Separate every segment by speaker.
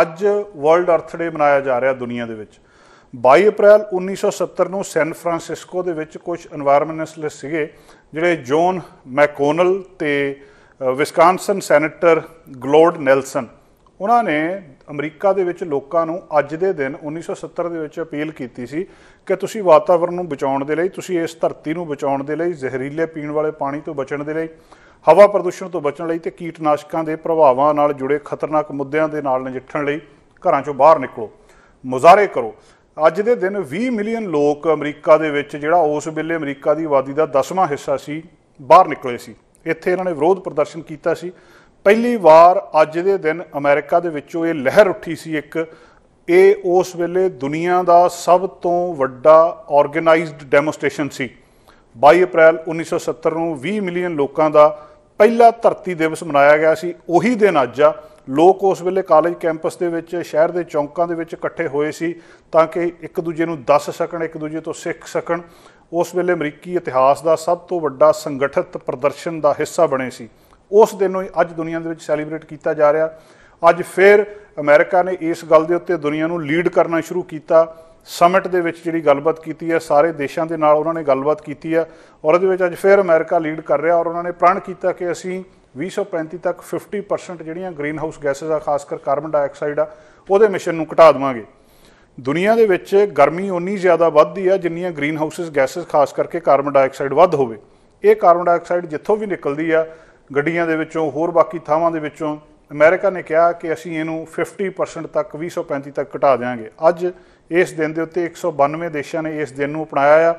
Speaker 1: ਅੱਜ ਵਰਲਡ ਅਰਥ ਡੇ ਮਨਾਇਆ ਜਾ ਰਿਹਾ ਦੁਨੀਆ ਦੇ ਵਿੱਚ 22 ਅਪ੍ਰੈਲ 1970 ਨੂੰ ਸੈਨ ਫਰਾਂਸਿਸਕੋ ਦੇ ਵਿੱਚ ਕੁਝ এনवायरमेंटਲਿਸਟ ਸੀਗੇ ਜਿਹੜੇ ਜੋਨ ਮੈਕੋਨਲ ਤੇ ਵਿਸਕਾਂਸਨ ਸੈਨੇਟਰ ਗਲੋਡ ਨੈਲਸਨ ਉਹਨਾਂ ਨੇ ਅਮਰੀਕਾ ਦੇ ਵਿੱਚ ਲੋਕਾਂ ਨੂੰ ਅੱਜ ਦੇ ਦਿਨ 1970 ਦੇ ਵਿੱਚ ਅਪੀਲ ਕੀਤੀ ਸੀ ਕਿ ਤੁਸੀਂ ਵਾਤਾਵਰਣ ਨੂੰ ਬਚਾਉਣ ਦੇ ਲਈ ਤੁਸੀਂ ਇਸ ਧਰਤੀ ਨੂੰ ਬਚਾਉਣ ਦੇ ਲਈ ਜ਼ਹਿਰੀਲੇ ਪੀਣ ਵਾਲੇ ਪਾਣੀ ਤੋਂ ਬਚਣ ਦੇ ਲਈ ਹਵਾ ਪ੍ਰਦੂਸ਼ਣ ਤੋਂ ਬਚਣ ਲਈ ਤੇ ਕੀਟਨਾਸ਼ਕਾਂ ਦੇ ਪ੍ਰਭਾਵਾਂ ਨਾਲ ਜੁੜੇ ਖਤਰਨਾਕ ਮੁੱਦਿਆਂ ਦੇ ਨਾਲ ਨਜਿੱਠਣ ਲਈ ਘਰਾਂ ਚੋਂ ਬਾਹਰ ਨਿਕਲੋ ਮੁਜ਼ਾਰੇ ਕਰੋ ਅੱਜ ਦੇ ਦਿਨ 20 ਮਿਲੀਅਨ ਲੋਕ ਅਮਰੀਕਾ ਦੇ ਵਿੱਚ ਜਿਹੜਾ ਉਸ ਵੇਲੇ ਅਮਰੀਕਾ ਦੀ ਆਬਾਦੀ ਦਾ 10ਵਾਂ ਹਿੱਸਾ ਸੀ ਬਾਹਰ ਨਿਕਲੇ ਸੀ ਇੱਥੇ ਇਹਨਾਂ ਨੇ ਵਿਰੋਧ ਪ੍ਰਦਰਸ਼ਨ ਕੀਤਾ ਸੀ ਪਹਿਲੀ ਵਾਰ ਅੱਜ ਦੇ ਦਿਨ ਅਮਰੀਕਾ ਦੇ ਵਿੱਚੋਂ ਇਹ ਲਹਿਰ ਉੱਠੀ ਸੀ ਇੱਕ ਇਹ ਉਸ ਵੇਲੇ ਦੁਨੀਆ ਦਾ ਸਭ ਤੋਂ ਵੱਡਾ ਆਰਗੇਨਾਈਜ਼ਡ ਡੈਮੋਨਸਟ੍ਰੇਸ਼ਨ ਸੀ 22 ਅਪ੍ਰੈਲ 1970 ਨੂੰ 20 ਮਿਲੀਅਨ ਲੋਕਾਂ ਦਾ ਪਹਿਲਾ ਧਰਤੀ ਦਿਵਸ ਮਨਾਇਆ ਗਿਆ ਸੀ ਉਹੀ ਦਿਨ ਅੱਜ ਆ ਲੋਕ ਉਸ ਵੇਲੇ ਕਾਲਜ ਕੈਂਪਸ ਦੇ ਵਿੱਚ ਸ਼ਹਿਰ ਦੇ ਚੌਂਕਾਂ ਦੇ ਵਿੱਚ ਇਕੱਠੇ ਹੋਏ ਸੀ ਤਾਂ ਕਿ ਇੱਕ ਦੂਜੇ ਨੂੰ ਦੱਸ ਸਕਣ ਇੱਕ ਦੂਜੇ ਤੋਂ ਸਿੱਖ ਸਕਣ ਉਸ ਵੇਲੇ ਅਮਰੀਕੀ ਇਤਿਹਾਸ ਦਾ ਸਭ ਤੋਂ ਵੱਡਾ ਸੰਗਠਿਤ ਪ੍ਰਦਰਸ਼ਨ ਦਾ ਹਿੱਸਾ ਬਣੇ ਸੀ ਉਸ ਦਿਨ ਨੂੰ ਅੱਜ ਦੁਨੀਆ ਦੇ ਵਿੱਚ ਸੈਲੀਬ੍ਰੇਟ ਕੀਤਾ ਜਾ ਰਿਹਾ ਅੱਜ ਫਿਰ ਅਮਰੀਕਾ ਨੇ ਇਸ ਗੱਲ ਦੇ ਉੱਤੇ ਦੁਨੀਆ ਨੂੰ ਲੀਡ ਕਰਨਾ ਸ਼ੁਰੂ ਕੀਤਾ ਸਮਿਟ ਦੇ ਵਿੱਚ ਜਿਹੜੀ ਗੱਲਬਾਤ ਕੀਤੀ ਹੈ ਸਾਰੇ ਦੇਸ਼ਾਂ ਦੇ ਨਾਲ ਉਹਨਾਂ ਨੇ ਗੱਲਬਾਤ ਕੀਤੀ ਹੈ ਔਰ ਉਹਦੇ ਵਿੱਚ ਅੱਜ ਫੇਰ ਅਮਰੀਕਾ ਲੀਡ ਕਰ ਰਿਹਾ ਔਰ ਉਹਨਾਂ ਨੇ ਪ੍ਰਣ ਕੀਤਾ ਕਿ ਅਸੀਂ 2035 ਤੱਕ 50% ਜਿਹੜੀਆਂ ਗ੍ਰੀਨ ਹਾਊਸ ਗੈਸਸ ਆ ਖਾਸ ਕਰ ਕਾਰਬਨ ਡਾਈਆਕਸਾਈਡ ਆ ਉਹਦੇ ਮਿਸ਼ਨ ਨੂੰ ਘਟਾ ਦਵਾਂਗੇ ਦੁਨੀਆ ਦੇ ਵਿੱਚ ਗਰਮੀ ਉਨੀ ਜ਼ਿਆਦਾ ਵੱਧਦੀ ਆ ਜਿੰਨੀਆਂ ਗ੍ਰੀਨ ਹਾਊਸਸ ਗੈਸਸ ਖਾਸ ਕਰਕੇ ਕਾਰਬਨ ਡਾਈਆਕਸਾਈਡ ਵੱਧ ਹੋਵੇ ਇਹ ਕਾਰਬਨ ਡਾਈਆਕਸਾਈਡ ਜਿੱਥੋਂ ਵੀ ਨਿਕਲਦੀ ਆ ਗੱਡੀਆਂ ਦੇ ਵਿੱਚੋਂ ਹੋਰ ਬਾਕੀ ਥਾਵਾਂ ਦੇ ਵਿੱਚੋਂ ਅਮਰੀਕਾ ਨੇ ਕਿਹਾ ਕਿ ਅਸੀਂ ਇਹਨੂੰ 50% ਤੱਕ 2035 ਤੱਕ ਘਟਾ ਦੇਵਾਂਗੇ ਅੱਜ ਇਸ ਦਿਨ ਦੇ ਉੱਤੇ 192 ਦੇਸ਼ਾਂ ਨੇ ਇਸ ਦਿਨ ਨੂੰ ਅਪਣਾਇਆ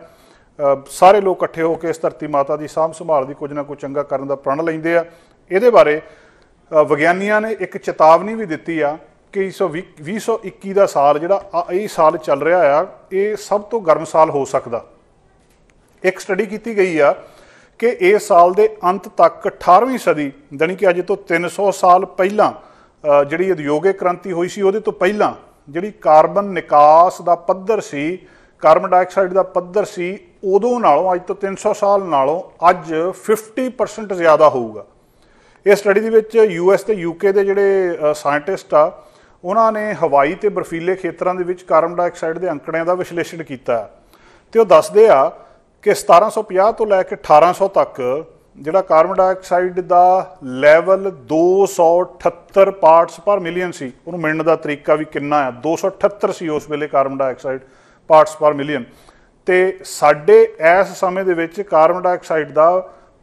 Speaker 1: ਆ ਸਾਰੇ ਲੋਕ ਇਕੱਠੇ ਹੋ ਕੇ ਇਸ ਧਰਤੀ ਮਾਤਾ ਦੀ ਸਾਂਭ ਸੰਭਾਲ ਦੀ ਕੁਝ ਨਾ ਕੁਝ ਚੰਗਾ ਕਰਨ ਦਾ ਪ੍ਰਣ ਲੈਂਦੇ ਆ ਇਹਦੇ ਬਾਰੇ ਵਿਗਿਆਨੀਆਂ ਨੇ ਇੱਕ ਚੇਤਾਵਨੀ ਵੀ ਦਿੱਤੀ ਆ ਕਿ 2021 ਦਾ ਸਾਲ ਜਿਹੜਾ ਇਹ ਸਾਲ ਚੱਲ ਰਿਹਾ ਆ ਇਹ ਸਭ ਤੋਂ ਗਰਮ ਸਾਲ ਹੋ ਸਕਦਾ ਇੱਕ ਸਟੱਡੀ ਕੀਤੀ ਗਈ ਆ ਕਿ ਇਸ ਸਾਲ ਦੇ ਅੰਤ ਤੱਕ 18ਵੀਂ ਸਦੀ ਜਾਨੀ ਕਿ ਅਜੇ ਤੋਂ 300 ਸਾਲ ਪਹਿਲਾਂ ਜਿਹੜੀ ਉਦਯੋਗਿਕ ਕ੍ਰਾਂਤੀ ਹੋਈ ਸੀ ਉਹਦੇ ਤੋਂ ਪਹਿਲਾਂ ਜਿਹੜੀ ਕਾਰਬਨ ਨਿਕਾਸ ਦਾ ਪੱਧਰ ਸੀ ਕਾਰਬਨ ਡਾਈਆਕਸਾਈਡ ਦਾ ਪੱਧਰ ਸੀ ਉਦੋਂ ਨਾਲੋਂ ਅੱਜ ਤੋਂ 300 ਸਾਲ ਨਾਲੋਂ ਅੱਜ 50% ਜ਼ਿਆਦਾ ਹੋਊਗਾ ਇਸ ਸਟੱਡੀ ਦੇ ਵਿੱਚ ਯੂਐਸ ਤੇ ਯੂਕੇ ਦੇ ਜਿਹੜੇ ਸਾਇੰਟਿਸਟ ਆ ਉਹਨਾਂ ਨੇ ਹਵਾਈ ਤੇ ਬਰਫੀਲੇ ਖੇਤਰਾਂ ਦੇ ਵਿੱਚ ਕਾਰਬਨ ਡਾਈਆਕਸਾਈਡ ਦੇ ਅੰਕੜਿਆਂ ਦਾ ਵਿਸ਼ਲੇਸ਼ਣ ਕੀਤਾ ਤੇ ਉਹ ਦੱਸਦੇ ਆ ਕਿ 1750 ਤੋਂ ਲੈ ਕੇ 1800 ਤੱਕ ਜਿਹੜਾ ਕਾਰਬਨ ਡਾਈਆਕਸਾਈਡ ਦਾ ਲੈਵਲ 278 ਪਾਰਟਸ ਪਰ ਮਿਲੀਅਨ ਸੀ ਉਹਨੂੰ ਮਿਲਣ ਦਾ ਤਰੀਕਾ ਵੀ ਕਿੰਨਾ ਹੈ 278 ਸੀ ਉਸ ਵੇਲੇ carbon dioxide parts per million ਤੇ ਸਾਡੇ ਇਸ ਸਮੇਂ ਦੇ ਵਿੱਚ ਕਾਰਬਨ ਡਾਈਆਕਸਾਈਡ ਦਾ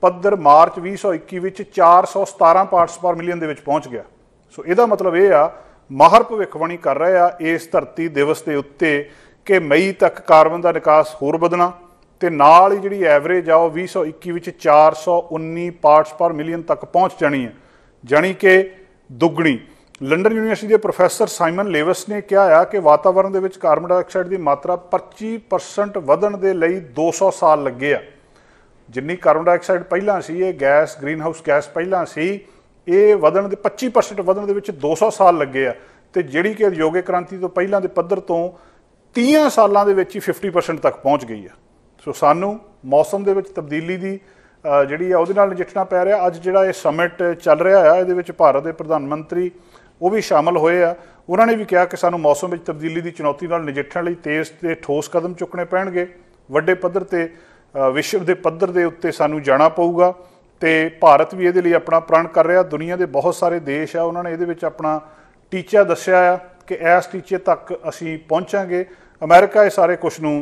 Speaker 1: ਪੱਧਰ ਮਾਰਚ 2021 ਵਿੱਚ 417 ਪਾਰਟਸ ਪਰ ਮਿਲੀਅਨ ਦੇ ਵਿੱਚ ਪਹੁੰਚ ਗਿਆ ਸੋ ਇਹਦਾ ਮਤਲਬ ਇਹ ਆ ਮਾਹਰ ਭਵਿੱਖਬਾਣੀ ਕਰ ਰਹੇ ਆ ਇਸ ਧਰਤੀ ਦਿਵਸ ਦੇ ਉੱਤੇ ਕਿ ਮਈ ਤੱਕ ਕਾਰਬਨ ਦਾ ਨਿਕਾਸ ਹੋਰ ਵਧਣਾ ਤੇ ਨਾਲ ਹੀ ਜਿਹੜੀ ਐਵਰੇਜ ਆ ਉਹ 2021 ਵਿੱਚ 419 ਪਾਰਟਸ ਪਰ ਮਿਲੀਅਨ ਤੱਕ ਪਹੁੰਚ ਜਾਣੀ ਹੈ ਜਾਨੀ ਕਿ ਦੁੱਗਣੀ ਲੰਡਨ ਯੂਨੀਵਰਸਿਟੀ ਦੇ ਪ੍ਰੋਫੈਸਰ ਸਾਈਮਨ ਲੇਵਸ ਨੇ ਕਿਹਾ ਆ ਕਿ ਵਾਤਾਵਰਣ ਦੇ ਵਿੱਚ ਕਾਰਬਨ ਡਾਈਆਕਸਾਈਡ ਦੀ ਮਾਤਰਾ 25% ਵਧਣ ਦੇ ਲਈ 200 ਸਾਲ ਲੱਗੇ ਆ ਜਿੰਨੀ ਕਾਰਬਨ ਡਾਈਆਕਸਾਈਡ ਪਹਿਲਾਂ ਸੀ ਇਹ ਗੈਸ ਗ੍ਰੀਨ ਹਾਊਸ ਗੈਸ ਪਹਿਲਾਂ ਸੀ ਇਹ ਵਧਣ ਦੇ 25% ਵਧਣ ਦੇ ਵਿੱਚ 200 ਸਾਲ ਲੱਗੇ ਆ ਤੇ ਜਿਹੜੀ ਕਿ ਉਦਯੋਗਿਕ ਕ੍ਰਾਂਤੀ ਤੋਂ ਪਹਿਲਾਂ ਦੇ ਪੱਧਰ ਤੋਂ 30 ਸਾਲਾਂ ਦੇ ਵਿੱਚ ਹੀ 50% ਤੱਕ ਪਹੁੰਚ ਗਈ ਆ ਸੋ ਸਾਨੂੰ ਮੌਸਮ ਦੇ ਵਿੱਚ ਤਬਦੀਲੀ ਦੀ ਜਿਹੜੀ ਆ ਉਹਦੇ ਨਾਲ ਨਜਿੱਠਣਾ ਪੈ ਰਿਹਾ ਅੱਜ ਜਿਹੜਾ ਇਹ ਸਮਿਟ ਚੱਲ ਰਿਹਾ ਆ ਇਹਦੇ ਵਿੱਚ ਭਾਰਤ ਦੇ ਪ੍ਰਧਾਨ ਮੰਤਰੀ ਉਹ ਵੀ ਸ਼ਾਮਲ ਹੋਏ ਆ ਉਹਨਾਂ ਨੇ ਵੀ ਕਿਹਾ ਕਿ ਸਾਨੂੰ ਮੌਸਮ ਵਿੱਚ ਤਬਦੀਲੀ ਦੀ ਚੁਣੌਤੀ ਨਾਲ ਨਜਿੱਠਣ ਲਈ ਤੇਜ਼ ਤੇ ਠੋਸ ਕਦਮ ਚੁੱਕਣੇ ਪੈਣਗੇ ਵੱਡੇ ਪੱਧਰ ਤੇ ਵਿਸ਼ਵ ਦੇ ਪੱਧਰ ਦੇ ਉੱਤੇ ਸਾਨੂੰ ਜਾਣਾ ਪਊਗਾ ਤੇ ਭਾਰਤ ਵੀ ਇਹਦੇ ਲਈ ਆਪਣਾ ਪ੍ਰਣ ਕਰ ਰਿਹਾ ਦੁਨੀਆ ਦੇ ਬਹੁਤ ਸਾਰੇ ਦੇਸ਼ ਆ ਉਹਨਾਂ ਨੇ ਇਹਦੇ ਵਿੱਚ ਆਪਣਾ ਟੀਚਾ ਦੱਸਿਆ ਆ ਕਿ ਇਸ ਟੀਚੇ ਤੱਕ ਅਸੀਂ ਪਹੁੰਚਾਂਗੇ ਅਮਰੀਕਾ ਇਹ ਸਾਰੇ ਕੁਝ ਨੂੰ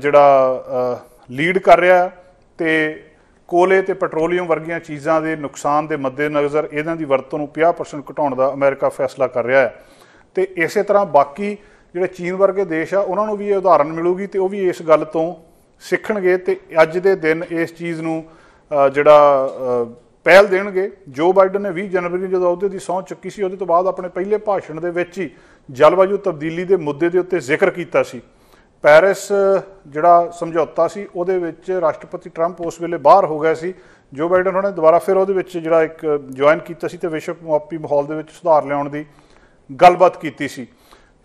Speaker 1: ਜਿਹੜਾ ਲੀਡ ਕਰ ਰਿਹਾ ਤੇ ਕੋਲੇ ਤੇ ਪੈਟਰੋਲੀਅਮ ਵਰਗੀਆਂ ਚੀਜ਼ਾਂ ਦੇ ਨੁਕਸਾਨ ਦੇ ਮੱਦੇਨਜ਼ਰ ਇਹਨਾਂ ਦੀ ਵਰਤੋਂ ਨੂੰ 50% ਘਟਾਉਣ ਦਾ ਅਮਰੀਕਾ ਫੈਸਲਾ ਕਰ ਰਿਹਾ ਹੈ ਤੇ ਇਸੇ ਤਰ੍ਹਾਂ ਬਾਕੀ ਜਿਹੜੇ ਚੀਨ ਵਰਗੇ ਦੇਸ਼ ਆ ਉਹਨਾਂ ਨੂੰ ਵੀ ਇਹ ਉਦਾਹਰਨ ਮਿਲੂਗੀ ਤੇ ਉਹ ਵੀ ਇਸ ਗੱਲ ਤੋਂ ਸਿੱਖਣਗੇ ਤੇ ਅੱਜ ਦੇ ਦਿਨ ਇਸ ਚੀਜ਼ ਨੂੰ ਜਿਹੜਾ ਪਹਿਲ ਦੇਣਗੇ ਜੋ ਬਾਈਡਨ ਨੇ 20 ਜਨਵਰੀ ਨੂੰ ਜਦੋਂ ਅਹੁਦੇ ਦੀ ਸਹੁੰ ਚੁੱਕੀ ਸੀ ਉਹਦੇ ਤੋਂ ਬਾਅਦ ਆਪਣੇ ਪਹਿਲੇ ਭਾਸ਼ਣ ਦੇ ਵਿੱਚ ਹੀ ਜਲਵਾਯੂ ਤਬਦੀਲੀ ਦੇ ਮੁੱਦੇ ਦੇ ਉੱਤੇ ਜ਼ਿਕਰ ਕੀਤਾ ਸੀ ਪੈਰਿਸ ਜਿਹੜਾ ਸਮਝੌਤਾ ਸੀ ਉਹਦੇ ਵਿੱਚ ਰਾਸ਼ਟਰਪਤੀ ਟਰੰਪ ਉਸ ਵੇਲੇ ਬਾਹਰ ਹੋ ਗਏ ਸੀ ਜੋ ਬਾਈਡਨ ਉਹਨੇ ਦੁਬਾਰਾ ਫਿਰ ਉਹਦੇ ਵਿੱਚ ਜਿਹੜਾ ਇੱਕ ਜੁਆਇਨ ਕੀਤਾ ਸੀ ਤੇ ਵਿਸ਼ਵ ਮੁਆਪੀ ਮਾਹੌਲ ਦੇ ਵਿੱਚ ਸੁਧਾਰ ਲਿਆਉਣ ਦੀ ਗੱਲਬਾਤ ਕੀਤੀ ਸੀ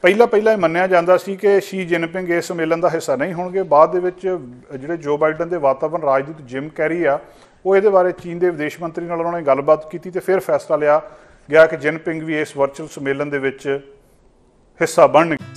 Speaker 1: ਪਹਿਲਾਂ ਪਹਿਲਾਂ ਇਹ ਮੰਨਿਆ ਜਾਂਦਾ ਸੀ ਕਿ ਸ਼ੀ ਜਿਨਪਿੰਗ ਇਸ ਸੰਮੇਲਨ ਦਾ ਹਿੱਸਾ ਨਹੀਂ ਹੋਣਗੇ ਬਾਅਦ ਦੇ ਵਿੱਚ ਜਿਹੜੇ ਜੋ ਬਾਈਡਨ ਦੇ ਵਾਤਾਵਰਣ ਰਾਜਦੂਤ ਜਿਮ ਕੈਰੀ ਆ ਉਹ ਇਹਦੇ ਬਾਰੇ ਚੀਨ ਦੇ ਵਿਦੇਸ਼ ਮੰਤਰੀ ਨਾਲ ਉਹਨਾਂ ਨੇ ਗੱਲਬਾਤ ਕੀਤੀ ਤੇ ਫਿਰ ਫੈਸਲਾ ਲਿਆ ਗਿਆ ਕਿ ਜਿਨਪਿੰਗ ਵੀ ਇਸ ਵਰਚੁਅਲ ਸੰਮੇਲਨ ਦੇ ਵਿੱਚ ਹਿੱਸਾ ਬਣਨਗੇ